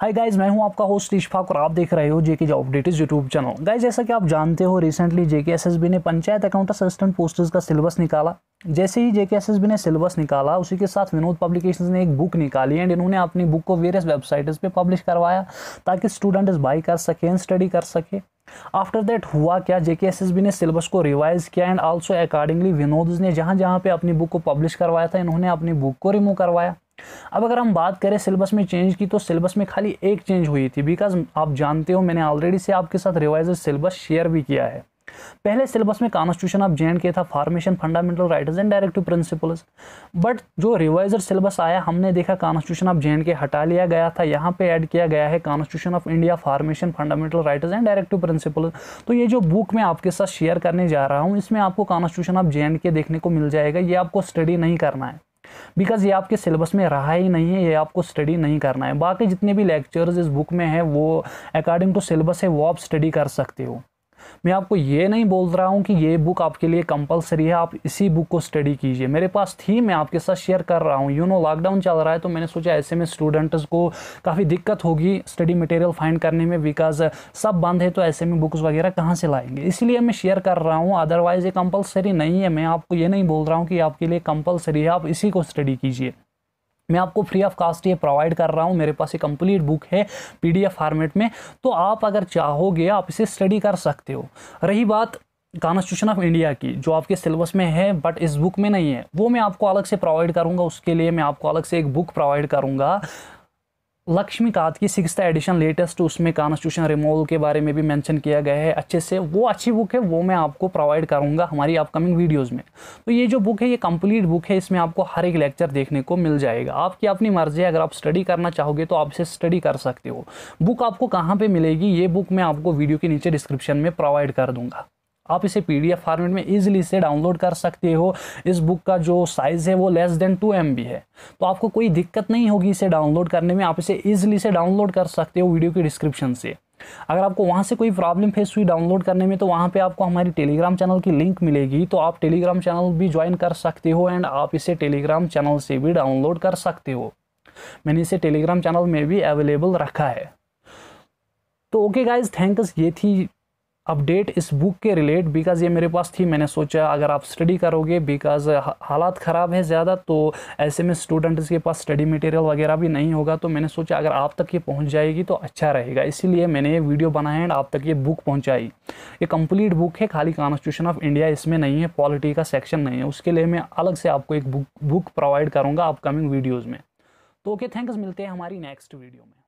hi guys मैं हूं आपका होस्ट इशफाक और आप देख रहे हो JK job is YouTube channel guys जैसा कि आप जानते हो रिसेंटली जेके एसएसबी ने पंचायत अकाउंट असिस्टेंट पोस्टर्स का सिलेबस निकाला जैसे ही जेके एसएसबी ने सिलेबस निकाला उसी के साथ विनोद पब्लिकेशंस ने एक बुक निकाली एंड इन्होंने अपनी बुक को वेरियस वेबसाइट्स पर पब्लिश करवाया ताकि स्टूडेंट्स बाई कर सकें स्टडी कर सके आफ्टर दैट हुआ क्या जेके एसएसबी ने सिलेबस को रिवाइज किया एंड आल्सो अकॉर्डिंगली विनोद ने जहाँ जहाँ पे अपनी बुक को पब्लिश करवाया था इन्होंने अपनी बुक को रिमूव करवाया अब अगर हम बात करें सिलेबस में चेंज की तो सिलेबस में खाली एक चेंज हुई थी बिकॉज आप जानते हो मैंने ऑलरेडी से आपके साथ रिवाइज सिलेबस शेयर भी किया है पहले सिलेबस में कॉन्स्टिट्यूशन ऑफ जे के था formation fundamental rights and directive principles but जो रिवाइजर सिलेबस आया हमने देखा कॉन्स्टिट्यूशन ऑफ जे के हटा लिया गया था यहाँ पे ऐड किया गया है constitution of India formation fundamental rights and directive principles तो ये जो बुक मैं आपके साथ शेयर करने जा रहा हूँ इसमें आपको कॉन्स्टिट्यूशन ऑफ जे के देखने को मिल जाएगा ये आपको स्टडी नहीं करना है बिकॉज ये आपके सिलेबस में रहा ही नहीं है ये आपको स्टडी नहीं करना है बाकी जितने भी लेक्चर्स इस बुक में हैं वो अकॉर्डिंग टू सिलेबस है वो आप स्टडी कर सकते हो मैं आपको ये नहीं बोल रहा हूँ कि ये बुक आपके लिए कंपलसरी है आप इसी बुक को स्टडी कीजिए मेरे पास थी मैं आपके साथ शेयर कर रहा हूँ यू नो लॉकडाउन चल रहा है तो मैंने सोचा ऐसे में स्टूडेंट्स को काफ़ी दिक्कत होगी स्टडी मटेरियल फाइंड करने में बिकॉज सब बंद है तो ऐसे में बुक्स वगैरह कहाँ से लाएंगे इसलिए मैं शेयर कर रहा हूँ अदरवाइज़ ये कंपलसरी नहीं है मैं आपको ये नहीं बोल रहा हूँ कि आपके लिए कंपलसरी है आप इसी को स्टडी कीजिए मैं आपको फ्री ऑफ कास्ट ये प्रोवाइड कर रहा हूँ मेरे पास ये कंप्लीट बुक है पीडीएफ फॉर्मेट में तो आप अगर चाहोगे आप इसे स्टडी कर सकते हो रही बात कॉन्स्टिट्यूशन ऑफ इंडिया की जो आपके सिलेबस में है बट इस बुक में नहीं है वो मैं आपको अलग से प्रोवाइड करूँगा उसके लिए मैं आपको अलग से एक बुक प्रोवाइड करूँगा लक्ष्मीकांत की सिक्स एडिशन लेटेस्ट उसमें कॉन्स्टिट्यूशन रिमूवल के बारे में भी मेंशन किया गया है अच्छे से वो अच्छी बुक है वो मैं आपको प्रोवाइड करूँगा हमारी अपकमिंग वीडियोस में तो ये जो बुक है ये कंप्लीट बुक है इसमें आपको हर एक लेक्चर देखने को मिल जाएगा आपकी अपनी मर्जी है अगर आप स्टडी करना चाहोगे तो आप इसे स्टडी कर सकते हो बुक आपको कहाँ पर मिलेगी ये बुक मैं आपको वीडियो के नीचे डिस्क्रिप्शन में प्रोवाइड कर दूँगा आप इसे पी फॉर्मेट में ईजिली से डाउनलोड कर सकते हो इस बुक का जो साइज़ है वो लेस देन टू एम है तो आपको कोई दिक्कत नहीं होगी इसे डाउनलोड करने में आप इसे ईजिली से डाउनलोड कर सकते हो वीडियो के डिस्क्रिप्शन से अगर आपको वहाँ से कोई प्रॉब्लम फेस हुई डाउनलोड करने में तो वहाँ पे आपको हमारी टेलीग्राम चैनल की लिंक मिलेगी तो आप टेलीग्राम चैनल भी ज्वाइन कर सकते हो एंड आप इसे टेलीग्राम चैनल से भी डाउनलोड कर सकते हो मैंने इसे टेलीग्राम चैनल में भी अवेलेबल रखा है तो ओके गाइज थैंक्स ये थी अपडेट इस बुक के रिलेट बिकॉज़ ये मेरे पास थी मैंने सोचा अगर आप स्टडी करोगे बिकॉज़ हालात ख़राब है ज़्यादा तो ऐसे में स्टूडेंट्स के पास स्टडी मटेरियल वगैरह भी नहीं होगा तो मैंने सोचा अगर आप तक ये पहुंच जाएगी तो अच्छा रहेगा इसीलिए मैंने ये वीडियो बनाया एंड आप तक ये बुक पहुँचाई ये कम्प्लीट बुक है खाली कॉन्स्टिट्यूशन ऑफ इंडिया इसमें नहीं है पॉलिटी का सेक्शन नहीं है उसके लिए मैं अलग से आपको एक बुक बुक प्रोवाइड करूँगा अपकमिंग वीडियोज़ में तो ओके थैंक्स मिलते हैं हमारी नेक्स्ट वीडियो में